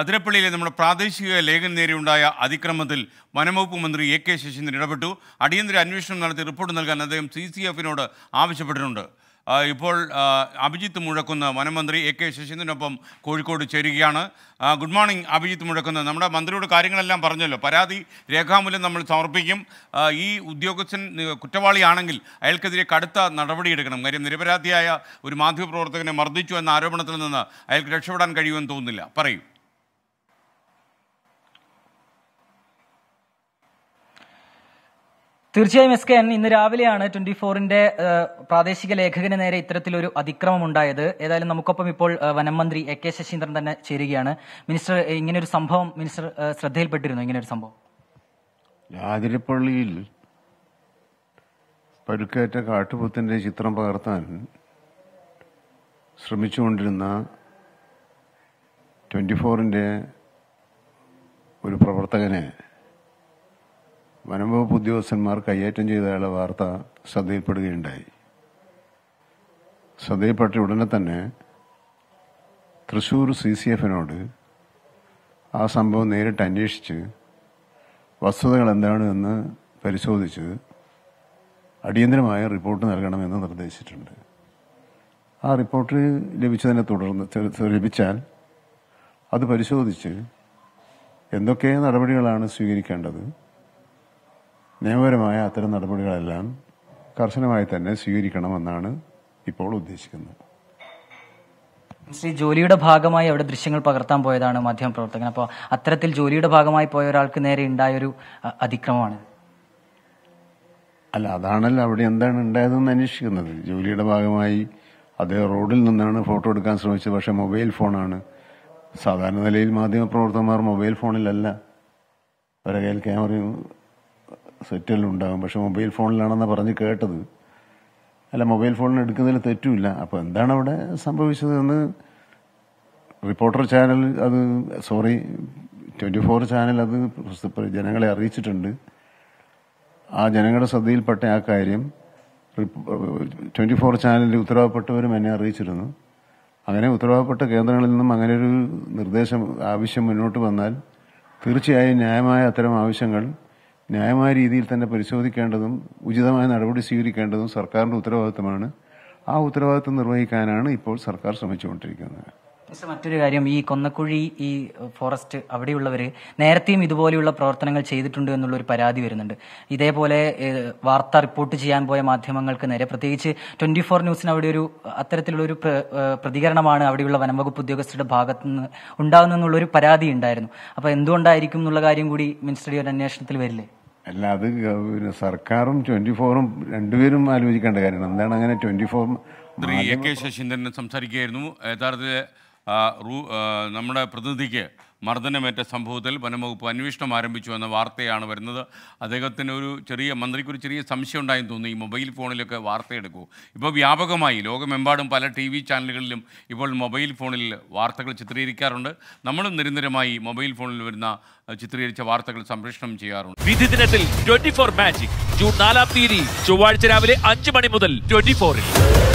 അതിരപ്പള്ളിയിലെ നമ്മുടെ പ്രാദേശിക ലേഖന നേരെയുണ്ടായ അതിക്രമത്തിൽ വനംവകുപ്പ് മന്ത്രി എ കെ ശശീന്ദ്രൻ ഇടപെട്ടു അടിയന്തര അന്വേഷണം നടത്തി റിപ്പോർട്ട് നൽകാൻ അദ്ദേഹം സി സി എഫിനോട് ആവശ്യപ്പെട്ടിട്ടുണ്ട് ഇപ്പോൾ അഭിജിത്ത് മുഴക്കുന്ന വനമന്ത്രി എ കെ ശശീന്ദ്രനൊപ്പം കോഴിക്കോട് ചേരുകയാണ് ഗുഡ് മോർണിംഗ് അഭിജിത്ത് മുഴക്കുന്ന നമ്മുടെ മന്ത്രിയോട് കാര്യങ്ങളെല്ലാം പറഞ്ഞല്ലോ പരാതി രേഖാമൂലം നമ്മൾ സമർപ്പിക്കും ഈ ഉദ്യോഗസ്ഥൻ കുറ്റവാളിയാണെങ്കിൽ അയാൾക്കെതിരെ കടുത്ത നടപടിയെടുക്കണം കാര്യം നിരപരാധിയായ ഒരു മാധ്യമപ്രവർത്തകനെ മർദ്ദിച്ചു എന്ന ആരോപണത്തിൽ നിന്ന് അയാൾക്ക് രക്ഷപ്പെടാൻ കഴിയുമെന്ന് തോന്നുന്നില്ല പറയൂ തീർച്ചയായും എസ് കെ എൻ ഇന്ന് രാവിലെയാണ് ട്വന്റി ഫോറിന്റെ പ്രാദേശിക ലേഖകന് നേരെ ഇത്തരത്തിലൊരു അതിക്രമം ഉണ്ടായത് ഏതായാലും നമുക്കൊപ്പം ഇപ്പോൾ വനം മന്ത്രി എ കെ ശശീന്ദ്രൻ തന്നെ ചേരുകയാണ് മിനിസ്റ്റർ ഇങ്ങനൊരു സംഭവം മിനിസ്റ്റർ ശ്രദ്ധയിൽപ്പെട്ടിരുന്നു ഇങ്ങനൊരു സംഭവം രാതിരപ്പള്ളിയിൽ പരുക്കേറ്റ കാട്ടുപുത്തിന്റെ ചിത്രം പകർത്താൻ ശ്രമിച്ചുകൊണ്ടിരുന്ന ട്വന്റി ഫോറിന്റെ ഒരു പ്രവർത്തകനെ വനംവകുപ്പ് ഉദ്യോഗസ്ഥന്മാർ കൈയേറ്റം ചെയ്തയാളെ വാർത്ത ശ്രദ്ധയിൽപ്പെടുകയുണ്ടായി ശ്രദ്ധയിൽപ്പെട്ട ഉടനെ തന്നെ തൃശൂർ സി സി എഫിനോട് ആ സംഭവം നേരിട്ട് അന്വേഷിച്ച് വസ്തുതകൾ എന്താണ് എന്ന് പരിശോധിച്ച് അടിയന്തരമായ റിപ്പോർട്ട് നൽകണമെന്ന് നിർദ്ദേശിച്ചിട്ടുണ്ട് ആ റിപ്പോർട്ട് ലഭിച്ചതിനെ തുടർന്ന് ലഭിച്ചാൽ അത് പരിശോധിച്ച് എന്തൊക്കെ നടപടികളാണ് സ്വീകരിക്കേണ്ടത് നിയമപരമായ അത്തരം നടപടികളെല്ലാം കർശനമായി തന്നെ സ്വീകരിക്കണമെന്നാണ് ഇപ്പോൾ ഉദ്ദേശിക്കുന്നത് ശ്രീ ജോലിയുടെ ഭാഗമായി അവിടെ ദൃശ്യങ്ങൾ പകർത്താൻ പോയതാണ് മാധ്യമപ്രവർത്തകൻ അപ്പോൾ അത്തരത്തിൽ ജോലിയുടെ ഭാഗമായി പോയ ഒരാൾക്ക് നേരെ ഉണ്ടായൊരു അതിക്രമമാണ് അല്ല അതാണല്ലോ അവിടെ എന്താണ് ഉണ്ടായതെന്ന് അന്വേഷിക്കുന്നത് ജോലിയുടെ ഭാഗമായി അദ്ദേഹം റോഡിൽ നിന്നാണ് ഫോട്ടോ എടുക്കാൻ ശ്രമിച്ചത് പക്ഷേ മൊബൈൽ ഫോണാണ് സാധാരണ നിലയിൽ മാധ്യമപ്രവർത്തകന്മാർ മൊബൈൽ ഫോണിലല്ല അവരുടെ കയ്യിൽ ക്യാമറയും സെറ്റെല്ലാം ഉണ്ടാകും പക്ഷെ മൊബൈൽ ഫോണിലാണെന്ന് പറഞ്ഞ് കേട്ടത് അല്ല മൊബൈൽ ഫോണിൽ എടുക്കുന്നതിൽ തെറ്റുമില്ല അപ്പോൾ എന്താണ് അവിടെ സംഭവിച്ചതെന്ന് റിപ്പോർട്ടർ ചാനൽ അത് സോറി ട്വൻറ്റി ഫോർ ചാനൽ അത് ജനങ്ങളെ അറിയിച്ചിട്ടുണ്ട് ആ ജനങ്ങളുടെ ശ്രദ്ധയിൽപ്പെട്ട ആ കാര്യം ട്വൻറ്റി ഫോർ ചാനലിൽ ഉത്തരവാദപ്പെട്ടവരും എന്നെ അറിയിച്ചിരുന്നു അങ്ങനെ ഉത്തരവാദപ്പെട്ട കേന്ദ്രങ്ങളിൽ നിന്നും അങ്ങനെ ഒരു നിർദ്ദേശം ആവശ്യം മുന്നോട്ട് വന്നാൽ തീർച്ചയായും ന്യായമായ അത്തരം ആവശ്യങ്ങൾ ന്യായമായ രീതിയിൽ തന്നെ പരിശോധിക്കേണ്ടതും ഉചിതമായ നടപടി സ്വീകരിക്കേണ്ടതും സർക്കാരിൻ്റെ ഉത്തരവാദിത്തമാണ് ആ ഉത്തരവാദിത്തം നിർവഹിക്കാനാണ് ഇപ്പോൾ സർക്കാർ ശ്രമിച്ചുകൊണ്ടിരിക്കുന്നത് മറ്റൊരു കാര്യം ഈ കൊന്നക്കുഴി ഈ ഫോറസ്റ്റ് അവിടെയുള്ളവർ നേരത്തെയും ഇതുപോലെയുള്ള പ്രവർത്തനങ്ങൾ ചെയ്തിട്ടുണ്ട് എന്നുള്ള ഒരു പരാതി വരുന്നുണ്ട് ഇതേപോലെ വാർത്ത റിപ്പോർട്ട് ചെയ്യാൻ പോയ മാധ്യമങ്ങൾക്ക് നേരെ പ്രത്യേകിച്ച് ട്വന്റി ഫോർ ന്യൂസിന് അവിടെ ഒരു അത്തരത്തിലുള്ള ഒരു പ്രതികരണമാണ് അവിടെയുള്ള വനംവകുപ്പ് ഉദ്യോഗസ്ഥരുടെ ഭാഗത്തു നിന്ന് ഉണ്ടാകുന്നെന്നുള്ളൊരു പരാതി ഉണ്ടായിരുന്നു അപ്പോൾ എന്തുകൊണ്ടായിരിക്കും എന്നുള്ള കാര്യം കൂടി ഒരു അന്വേഷണത്തിൽ വരില്ലേ അല്ല അത് പിന്നെ സർക്കാരും ട്വന്റി ഫോറും രണ്ടുപേരും ആലോചിക്കേണ്ട കാര്യമാണ് എന്താണ് അങ്ങനെ twenty four A K Saseendran സംസാരിക്കുകയായിരുന്നു യഥാർത്ഥത്തിൽ നമ്മുടെ പ്രതിനിധിക്ക് മർദ്ദനമേറ്റ സംഭവത്തിൽ വനംവകുപ്പ് അന്വേഷണം ആരംഭിച്ചു എന്ന വാർത്തയാണ് വരുന്നത് അദ്ദേഹത്തിന് ഒരു ചെറിയ മന്ത്രിക്കൊരു ചെറിയ സംശയം ഉണ്ടായെന്ന് തോന്നി ഈ മൊബൈൽ ഫോണിലൊക്കെ വാർത്തയെടുക്കൂ ഇപ്പോൾ വ്യാപകമായി ലോകമെമ്പാടും പല ടി വി ചാനലുകളിലും ഇപ്പോൾ മൊബൈൽ ഫോണിൽ വാർത്തകൾ ചിത്രീകരിക്കാറുണ്ട് നമ്മളും നിരന്തരമായി മൊബൈൽ ഫോണിൽ വരുന്ന ചിത്രീകരിച്ച വാർത്തകൾ സംപ്രേഷണം ചെയ്യാറുണ്ട് വിധി ദിനത്തിൽ ട്വന്റി ഫോർ മാജിക് ജൂൺ നാലാം തീയതി ചൊവ്വാഴ്ച രാവിലെ അഞ്ച് മണി മുതൽ ട്വന്റി ഫോറിൽ